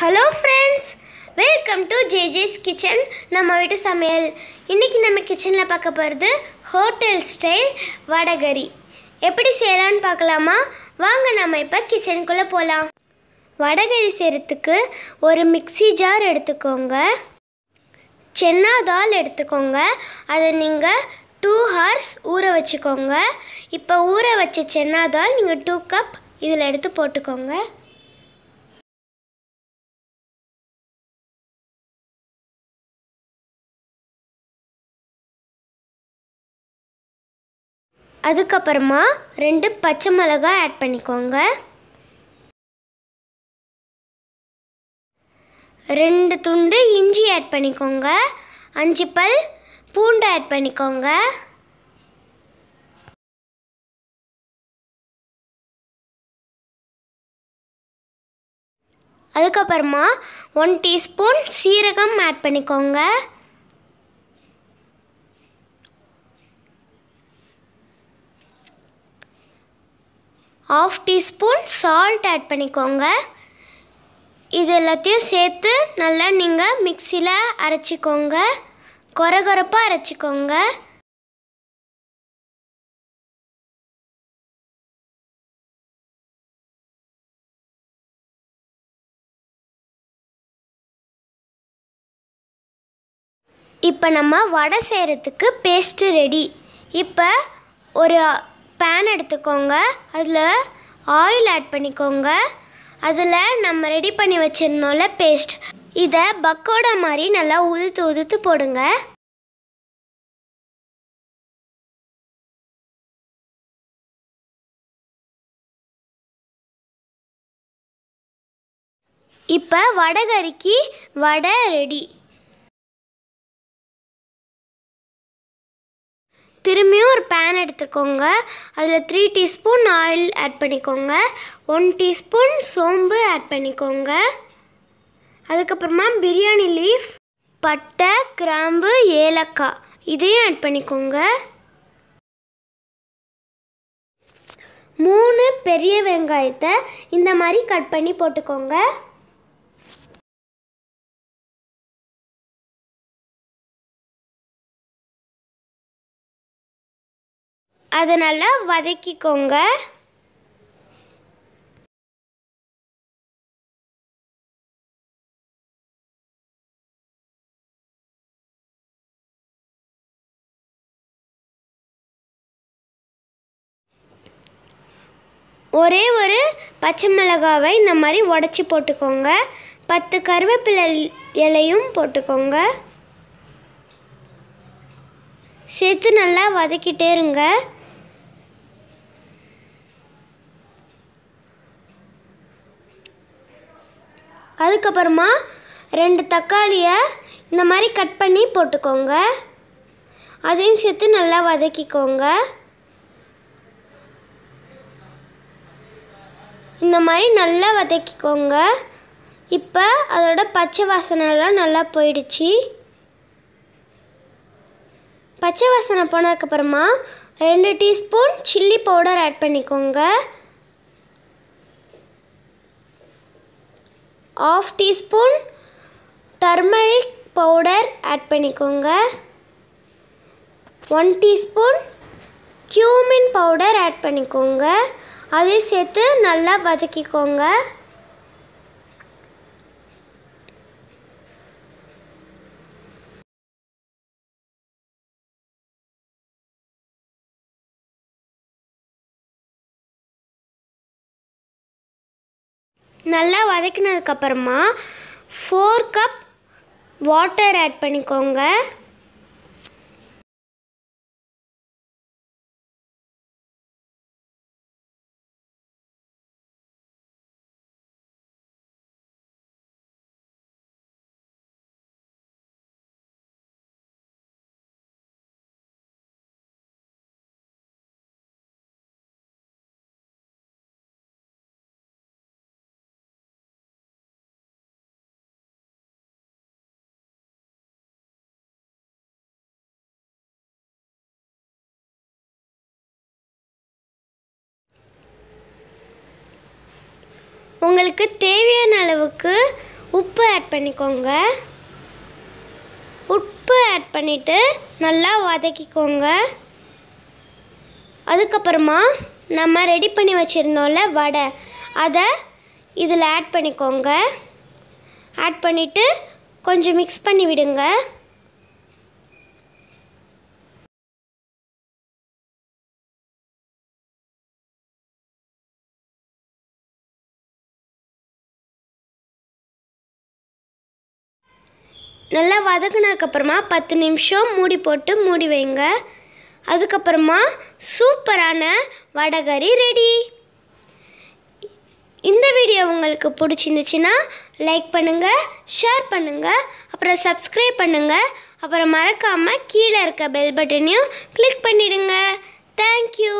hello friends welcome to JJ's kitchen நம்ம வீட்டு சமையல் இன்றைக்கி நம்ம கிச்சனில் பார்க்க போகிறது ஹோட்டல் ஸ்டைல் வடகரி எப்படி செய்யலான்னு பார்க்கலாமா வாங்க நம்ம இப்போ கிச்சனுக்குள்ளே போகலாம் வடகரி செய்கிறதுக்கு ஒரு மிக்சி ஜார் எடுத்துக்கோங்க சென்னா தால் எடுத்துக்கோங்க அதை நீங்கள் டூ ஹார்ஸ் ஊற வச்சுக்கோங்க இப்போ ஊற வச்ச சென்னா தால் நீங்கள் டூ கப் இதில் எடுத்து போட்டுக்கோங்க அதுக்கப்புறமா ரெண்டு பச்சை மிளகா ஆட் பண்ணிக்கோங்க ரெண்டு துண்டு இஞ்சி ஆட் பண்ணிக்கோங்க அஞ்சு பல் பூண்டு ஆட் பண்ணிக்கோங்க அதுக்கப்புறமா ஒன் டீஸ்பூன் சீரகம் ஆட் பண்ணிக்கோங்க ஆஃப் டீஸ்பூன் சால்ட் ஆட் பண்ணிக்கோங்க இது எல்லாத்தையும் சேர்த்து நல்லா நீங்கள் மிக்சியில் அரைச்சிக்கோங்க கொரகொரப்பாக அரைச்சிக்கோங்க இப்போ நம்ம வடை செய்கிறதுக்கு பேஸ்ட்டு ரெடி இப்போ ஒரு பேன் எடுத்துக்கோங்க அதில் ஆயில் ஆட் பண்ணிக்கோங்க அதில் நம்ம ரெடி பண்ணி வச்சுருந்தோம்ல பேஸ்ட் இதை பக்கோடா மாதிரி நல்லா உதுத்து உதுத்து போடுங்க இப்போ வடகறிக்கு வடை ரெடி திரும்பியும் ஒரு பேன் எடுத்துக்கோங்க அதில் த்ரீ டீஸ்பூன் ஆயில் ஆட் பண்ணிக்கோங்க ஒன் டீஸ்பூன் சோம்பு ஆட் பண்ணிக்கோங்க அதுக்கப்புறமா பிரியாணி லீஃப் பட்டை கிராம்பு ஏலக்காய் இதையும் ஆட் பண்ணிக்கோங்க மூணு பெரிய வெங்காயத்தை இந்த மாதிரி கட் பண்ணி போட்டுக்கோங்க அதை நல்லா வதக்கிக்கோங்க ஒரே ஒரு பச்சை மிளகாவை இந்த மாதிரி உடச்சி போட்டுக்கோங்க பத்து கருவேப்பிலை இலையும் போட்டுக்கோங்க சேர்த்து நல்லா வதக்கிட்டே இருங்க அதுக்கப்புறமா ரெண்டு தக்காளியை இந்த மாதிரி கட் பண்ணி போட்டுக்கோங்க அதையும் சேர்த்து நல்லா வதக்கிக்கோங்க இந்த மாதிரி நல்லா வதக்கிக்கோங்க இப்போ அதோட பச்சை வாசனைலாம் நல்லா போயிடுச்சு பச்சை வாசனை போனதுக்கப்புறமா ரெண்டு டீஸ்பூன் சில்லி பவுடர் ஆட் பண்ணிக்கோங்க half teaspoon turmeric powder add பண்ணிக்கோங்க one teaspoon cumin powder add பண்ணிக்கோங்க அதையும் சேர்த்து நல்லா வதக்கிக்கோங்க நல்லா வதக்கினதுக்கப்புறமா ஃபோர் கப் வாட்டர் ஆட் பண்ணிக்கோங்க உங்களுக்கு தேவையான அளவுக்கு உப்பு ஆட் பண்ணிக்கோங்க உப்பு ஆட் பண்ணிவிட்டு நல்லா வதக்கிக்கோங்க அதுக்கப்புறமா நம்ம ரெடி பண்ணி வச்சுருந்தோம்ல வடை அதை இதில் ஆட் பண்ணிக்கோங்க ஆட் பண்ணிவிட்டு கொஞ்சம் மிக்ஸ் பண்ணி விடுங்க நல்லா வதக்குனதுக்கப்புறமா பத்து நிமிஷம் மூடி போட்டு மூடி வைங்க அதுக்கப்புறமா சூப்பரான வடகறி ரெடி இந்த வீடியோ உங்களுக்கு பிடிச்சிருந்துச்சின்னா லைக் பண்ணுங்கள் ஷேர் பண்ணுங்கள் அப்புறம் சப்ஸ்கிரைப் பண்ணுங்கள் அப்புறம் மறக்காமல் கீழே இருக்க பெல் பட்டனையும் கிளிக் பண்ணிவிடுங்க தேங்க்யூ